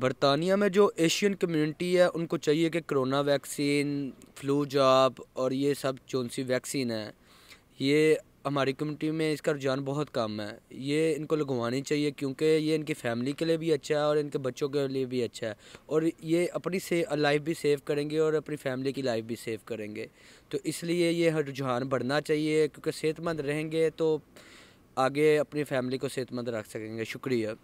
बरतानिया में जो एशियन कम्युनिटी है उनको चाहिए कि कोरोना वैक्सीन फ्लू जॉब और ये सब चौन सी वैक्सीन है ये हमारी कम्युनिटी में इसका रुझान बहुत कम है ये इनको लगवानी चाहिए क्योंकि ये इनकी फैमिली के लिए भी अच्छा है और इनके बच्चों के लिए भी अच्छा है और ये अपनी से लाइफ भी सेव करेंगे और अपनी फैमिली की लाइफ भी सेव करेंगे तो इसलिए ये रुझान बढ़ना चाहिए क्योंकि सेहतमंद रहेंगे तो आगे अपनी फैमिली को सेहतमंद रख सकेंगे शुक्रिया